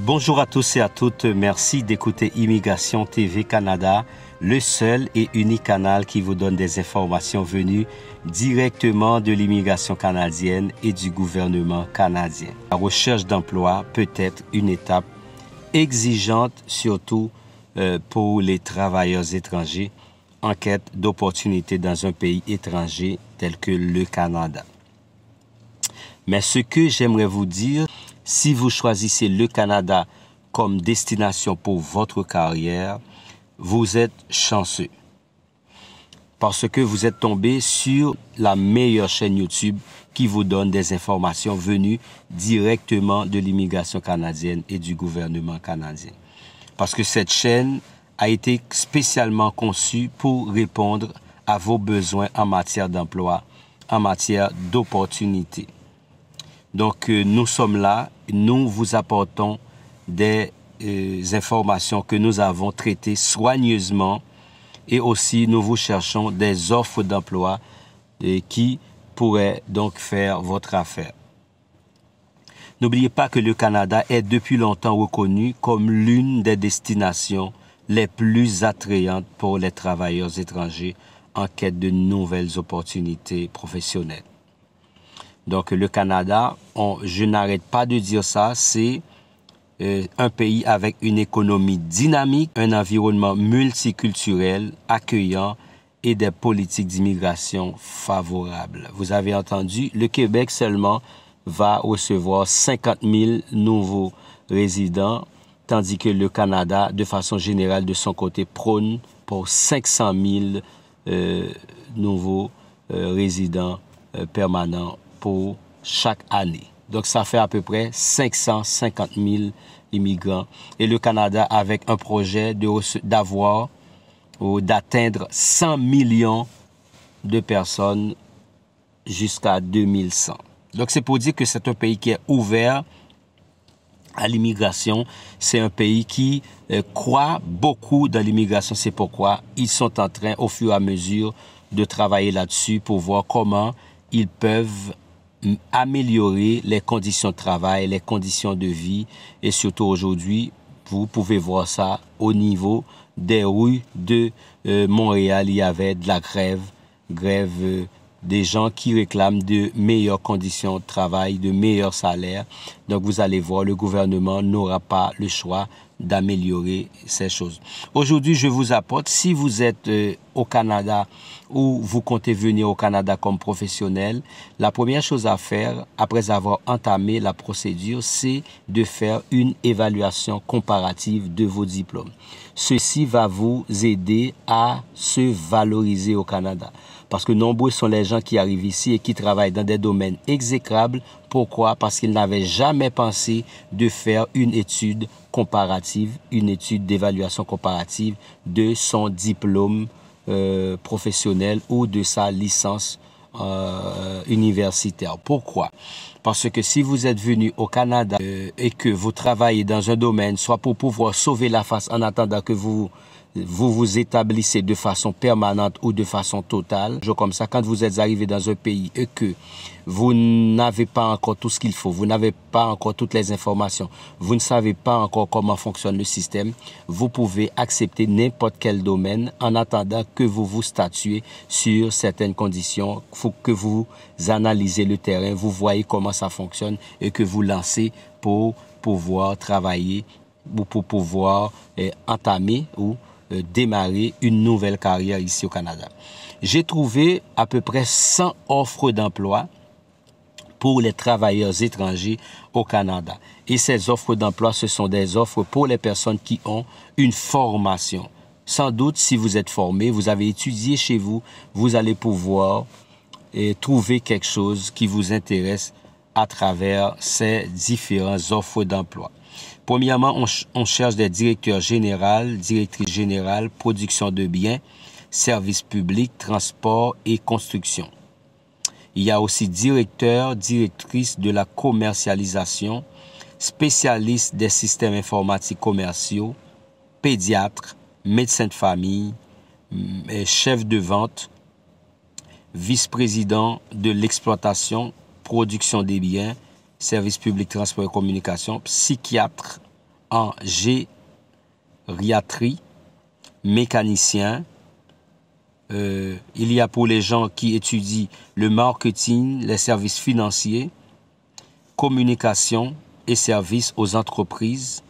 Bonjour à tous et à toutes, merci d'écouter Immigration TV Canada, le seul et unique canal qui vous donne des informations venues directement de l'immigration canadienne et du gouvernement canadien. La recherche d'emploi peut être une étape exigeante, surtout euh, pour les travailleurs étrangers en quête d'opportunités dans un pays étranger tel que le Canada. Mais ce que j'aimerais vous dire, si vous choisissez le Canada comme destination pour votre carrière, vous êtes chanceux. Parce que vous êtes tombé sur la meilleure chaîne YouTube qui vous donne des informations venues directement de l'immigration canadienne et du gouvernement canadien. Parce que cette chaîne a été spécialement conçue pour répondre à vos besoins en matière d'emploi, en matière d'opportunités. Donc, euh, nous sommes là nous vous apportons des euh, informations que nous avons traitées soigneusement et aussi nous vous cherchons des offres d'emploi euh, qui pourraient donc faire votre affaire. N'oubliez pas que le Canada est depuis longtemps reconnu comme l'une des destinations les plus attrayantes pour les travailleurs étrangers en quête de nouvelles opportunités professionnelles. Donc le Canada, on, je n'arrête pas de dire ça, c'est euh, un pays avec une économie dynamique, un environnement multiculturel, accueillant et des politiques d'immigration favorables. Vous avez entendu, le Québec seulement va recevoir 50 000 nouveaux résidents, tandis que le Canada, de façon générale, de son côté, prône pour 500 000 euh, nouveaux euh, résidents permanents pour chaque année. Donc ça fait à peu près 550 000 immigrants. Et le Canada avec un projet d'avoir ou d'atteindre 100 millions de personnes jusqu'à 2100. Donc c'est pour dire que c'est un pays qui est ouvert à l'immigration. C'est un pays qui euh, croit beaucoup dans l'immigration. C'est pourquoi ils sont en train, au fur et à mesure, de travailler là-dessus pour voir comment ils peuvent améliorer les conditions de travail, les conditions de vie. Et surtout aujourd'hui, vous pouvez voir ça au niveau des rues de euh, Montréal. Il y avait de la grève, grève euh, des gens qui réclament de meilleures conditions de travail, de meilleurs salaires. Donc vous allez voir, le gouvernement n'aura pas le choix d'améliorer ces choses. Aujourd'hui, je vous apporte, si vous êtes euh, au Canada ou vous comptez venir au Canada comme professionnel, la première chose à faire, après avoir entamé la procédure, c'est de faire une évaluation comparative de vos diplômes. Ceci va vous aider à se valoriser au Canada. Parce que nombreux sont les gens qui arrivent ici et qui travaillent dans des domaines exécrables. Pourquoi? Parce qu'ils n'avaient jamais pensé de faire une étude comparative, une étude d'évaluation comparative de son diplôme euh, professionnel ou de sa licence euh, universitaire. Pourquoi Parce que si vous êtes venu au Canada euh, et que vous travaillez dans un domaine, soit pour pouvoir sauver la face en attendant que vous vous vous établissez de façon permanente ou de façon totale. Je comme ça, quand vous êtes arrivé dans un pays et que vous n'avez pas encore tout ce qu'il faut, vous n'avez pas encore toutes les informations, vous ne savez pas encore comment fonctionne le système, vous pouvez accepter n'importe quel domaine en attendant que vous vous statuez sur certaines conditions, faut que vous analysez le terrain, vous voyez comment ça fonctionne et que vous lancez pour pouvoir travailler ou pour pouvoir eh, entamer ou euh, démarrer une nouvelle carrière ici au Canada. J'ai trouvé à peu près 100 offres d'emploi pour les travailleurs étrangers au Canada. Et ces offres d'emploi, ce sont des offres pour les personnes qui ont une formation. Sans doute, si vous êtes formé, vous avez étudié chez vous, vous allez pouvoir et euh, trouver quelque chose qui vous intéresse à travers ces différentes offres d'emploi. Premièrement, on, cherche des directeurs généraux, directrices générales, production de biens, services publics, transport et construction. Il y a aussi directeur, directrice de la commercialisation, spécialiste des systèmes informatiques commerciaux, pédiatre, médecin de famille, mm, chef de vente, vice-président de l'exploitation, production des biens, service public transport et communication, psychiatre en gériatrie, mécanicien. Euh, il y a pour les gens qui étudient le marketing, les services financiers, communication et services aux entreprises,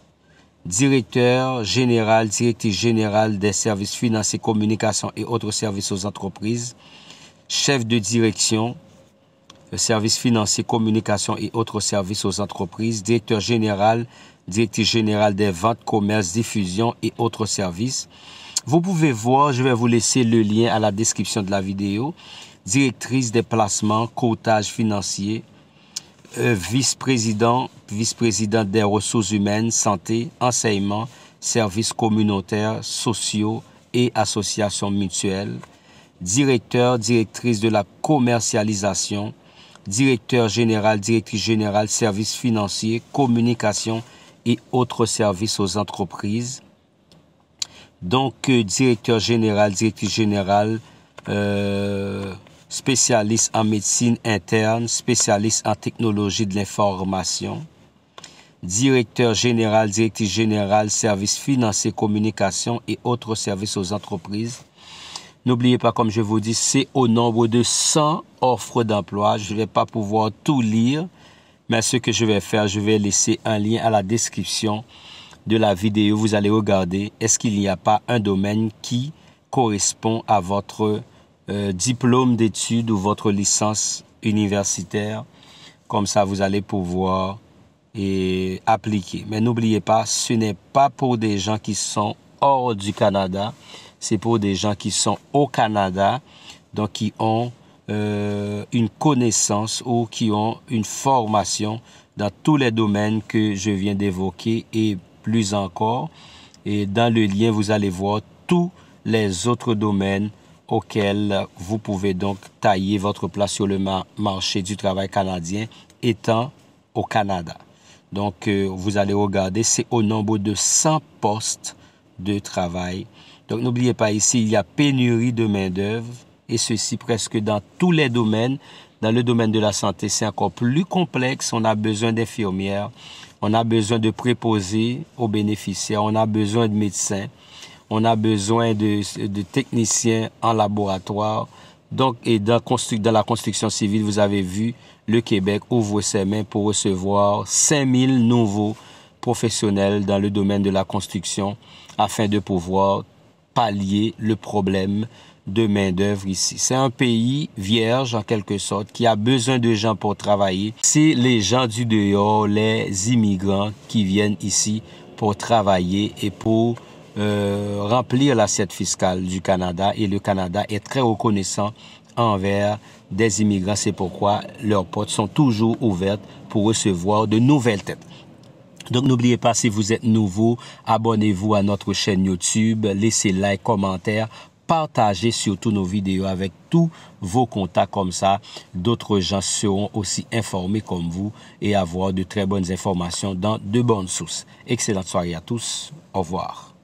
directeur général, directeur général des services financiers, communication et autres services aux entreprises, chef de direction, services financiers, communication et autres services aux entreprises, directeur général, directeur général des ventes, commerce, diffusion et autres services. Vous pouvez voir, je vais vous laisser le lien à la description de la vidéo, directrice des placements, cotage financier, euh, vice-président, vice-président des ressources humaines, santé, enseignement, services communautaires, sociaux et associations mutuelles, directeur, directrice de la commercialisation, directeur général, directrice générale, services financiers, communication et autres services aux entreprises. Donc, euh, directeur général, directrice générale, euh, spécialiste en médecine interne, spécialiste en technologie de l'information, directeur général, directrice générale, services financiers, communication et autres services aux entreprises. N'oubliez pas, comme je vous dis, c'est au nombre de 100 offres d'emploi. Je ne vais pas pouvoir tout lire, mais ce que je vais faire, je vais laisser un lien à la description de la vidéo. Vous allez regarder, est-ce qu'il n'y a pas un domaine qui correspond à votre euh, diplôme d'études ou votre licence universitaire. Comme ça, vous allez pouvoir appliquer. Mais n'oubliez pas, ce n'est pas pour des gens qui sont hors du Canada c'est pour des gens qui sont au Canada, donc qui ont euh, une connaissance ou qui ont une formation dans tous les domaines que je viens d'évoquer et plus encore. Et dans le lien, vous allez voir tous les autres domaines auxquels vous pouvez donc tailler votre place sur le marché du travail canadien étant au Canada. Donc, euh, vous allez regarder, c'est au nombre de 100 postes de travail donc n'oubliez pas ici, il y a pénurie de main-d'œuvre et ceci presque dans tous les domaines. Dans le domaine de la santé, c'est encore plus complexe. On a besoin d'infirmières, on a besoin de préposés aux bénéficiaires, on a besoin de médecins, on a besoin de, de techniciens en laboratoire. Donc, et dans, dans, la construction civile, vous avez vu, le Québec ouvre ses mains pour recevoir 5000 nouveaux professionnels dans le domaine de la construction afin de pouvoir pallier le problème de main-d'œuvre ici. C'est un pays vierge, en quelque sorte, qui a besoin de gens pour travailler. C'est les gens du dehors, les immigrants qui viennent ici pour travailler et pour euh, remplir l'assiette fiscale du Canada. Et le Canada est très reconnaissant envers des immigrants. C'est pourquoi leurs portes sont toujours ouvertes pour recevoir de nouvelles têtes. Donc n'oubliez pas, si vous êtes nouveau, abonnez-vous à notre chaîne YouTube, laissez like, commentaire, partagez surtout nos vidéos avec tous vos contacts comme ça. D'autres gens seront aussi informés comme vous et avoir de très bonnes informations dans de bonnes sources. Excellente soirée à tous. Au revoir.